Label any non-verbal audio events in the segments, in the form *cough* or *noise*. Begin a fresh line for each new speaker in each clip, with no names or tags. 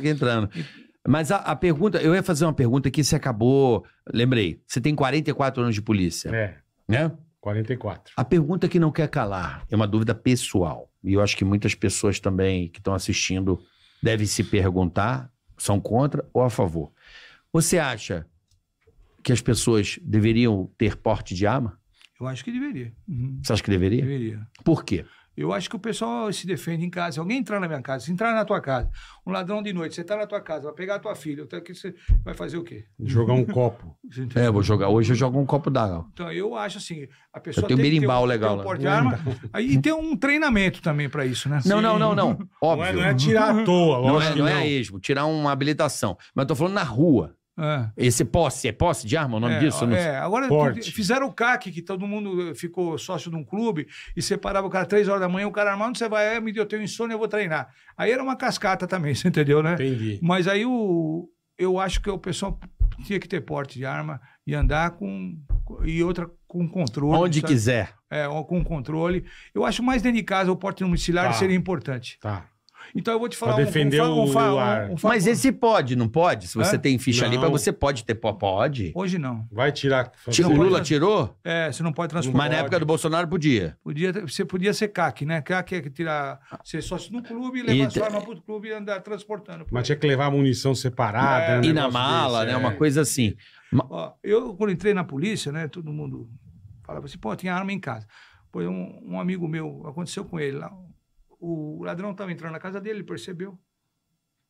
que entrando. Mas a, a, pergunta, eu ia fazer uma pergunta que você acabou. Lembrei, você tem 44 anos de polícia. É. Né? 44. A pergunta que não quer calar é uma dúvida pessoal. E eu acho que muitas pessoas também que estão assistindo devem se perguntar: são contra ou a favor? Você acha que as pessoas deveriam ter porte de arma?
Eu acho que deveria. Uhum.
Você acha que deveria? Deveria. Por quê?
Eu acho que o pessoal se defende em casa. Se alguém entrar na minha casa, se entrar na tua casa, um ladrão de noite, você está na tua casa, vai pegar a tua filha, até que você vai fazer o quê? Jogar um
copo. *laughs* é, vou jogar. Hoje eu jogo um copo d'água.
Então, eu acho assim, a pessoa eu tenho tem berimbau um, legal tem um lá. aí, *laughs* e tem um treinamento também para isso, né? Não, Sim. não, não, não. Óbvio. Não é, não é tirar à toa, não é, não, não é mesmo,
esmo, tirar uma habilitação. Mas eu tô falando na rua. É. Esse posse, é posse de arma o nome é, disso? É, agora Porte.
fizeram o CAC, que todo mundo eh, ficou sócio de um clube e separava o cara três horas da manhã, o cara armado, você vai, é, me deu, eu tenho insônia, eu vou treinar. Aí era uma cascata também, *laughs* você entendeu, né? Entendi. Mas aí o, eu acho que o pessoal tinha que ter porte de arma e andar com. e outra com controle. Onde sabe? quiser. É, com controle. Eu acho mais dentro de casa o porte domiciliar tá. seria importante. Tá. Então eu vou te falar pra defender um, um, um, o ar.
Mas esse pode, não pode? Se você É? tem ficha Não. limpa, você pode ter Pode. Hoje não. Vai tirar. Tira, o Lula tirou? É, você não pode transformar. Mas na época do Bolsonaro podia.
Podia, você podia ser CAC, né? CAC é que tirar. Ser sócio no clube, levar E te- sua arma pro clube e andar
transportando. Mas tinha que levar munição separada. É. um né? E na mala, desse, né? é. Uma coisa assim.
Ó, eu, quando entrei na polícia, né, todo mundo falava assim, pô, tinha arma em casa. Pô, um, um amigo meu, aconteceu com ele lá, o ladrão estava entrando na casa dele, ele percebeu.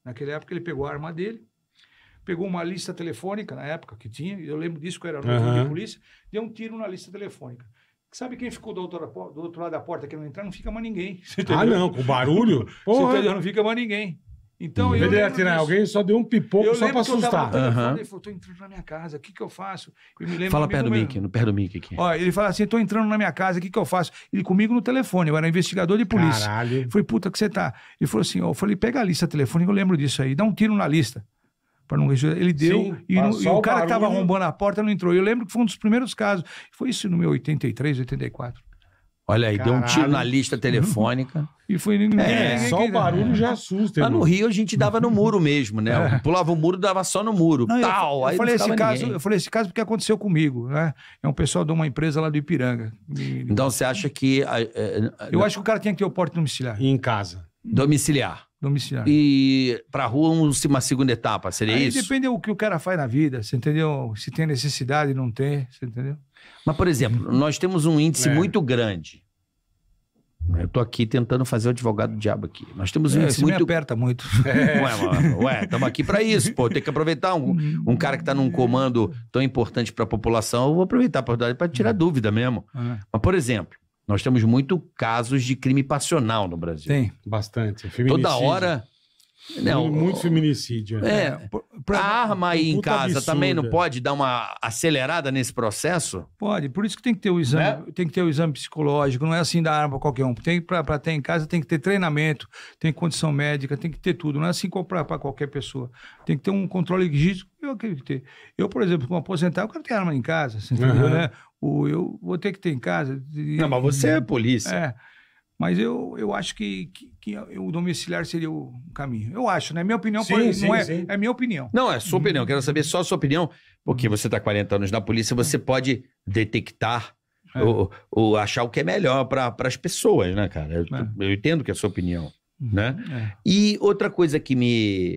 Naquela época ele pegou a arma dele, pegou uma lista telefônica na época que tinha, eu lembro disso que eu era novo uhum. de polícia, deu um tiro na lista telefônica. Sabe quem ficou do outro, do outro lado da porta que não entrar? Não fica mais ninguém. *laughs* Ah, não, com barulho? Porra. Você entendeu? Não fica mais ninguém. Então, eu alguém, só deu um pipoco eu só pra assustar. Ele falou: tô entrando na minha casa, o que que eu faço? Eu me Fala perto do Mickey,
mic, no perto do mic aqui.
Olha, ele fala assim, tô entrando na minha casa, o que que eu faço? Ele comigo no telefone, eu era investigador de polícia. Caralho. falei, puta que você tá? Ele falou assim, ó, eu falei, pega a lista telefônica, eu lembro disso aí, dá um tiro na lista. Pra não Ele deu, Sim, e, e, o cara que tava arrombando a porta não entrou. Eu lembro que foi um dos primeiros casos. Foi isso no meu 83, 84.
Olha aí, Caralho. deu um tiro na lista telefônica. *laughs* E foi ninguém. É, ninguém só o barulho já assusta. Mas no Rio a gente dava no muro mesmo, né? *laughs* É. Pulava o muro, dava só no muro. Não, tal, eu, eu falei esse caso, eu falei
esse caso porque aconteceu comigo, né? É um pessoal de uma empresa lá do Ipiranga.
Então você acha que é, é, Eu acho que o cara tinha que ter o porte domiciliar. E em casa. Domiciliar. Domiciliar. E pra rua um, uma segunda etapa, seria aí isso?
Depende do que o cara faz na vida, você entendeu? Se tem necessidade, não tem, você entendeu? Mas, por exemplo, nós temos
um índice é. muito grande. Eu estou aqui tentando fazer o advogado do diabo aqui. Nós temos um é, índice muito. Me
aperta muito. É. Ué, estamos *laughs* aqui para isso,
pô. Tem que aproveitar um, um cara que está num comando tão importante para a população. Eu vou aproveitar a oportunidade para tirar é. dúvida mesmo. É. Mas, por exemplo, nós temos muito casos de crime passional no Brasil. Tem, bastante. Toda hora. Não, muito feminicídio. É, né? Pra, a arma aí em casa absurda. também não pode dar uma acelerada nesse processo?
Pode, por isso que tem que ter o exame, né? tem que ter o exame psicológico, não é assim dar arma para qualquer um. Tem para ter em casa tem que ter treinamento, tem condição médica, tem que ter tudo, não é assim comprar para qualquer pessoa. Tem que ter um controle risco, eu acredito ter. Eu, por exemplo, como aposentado, eu quero ter arma em casa, você uhum. entendeu, né? O, eu vou ter que ter em casa. não, mas você é polícia. É. Mas eu, eu acho que, que, que o domiciliar seria o caminho. Eu acho, né? Minha opinião sim, sim, não é, é minha opinião. Não, é sua opinião. Quero saber só
a sua opinião, porque uhum. você está 40 anos na polícia, você pode detectar é. ou, ou achar o que é melhor para as pessoas, né, cara? Eu, é. eu, entendo que é a sua opinião. Uhum. Né? É. E outra coisa que me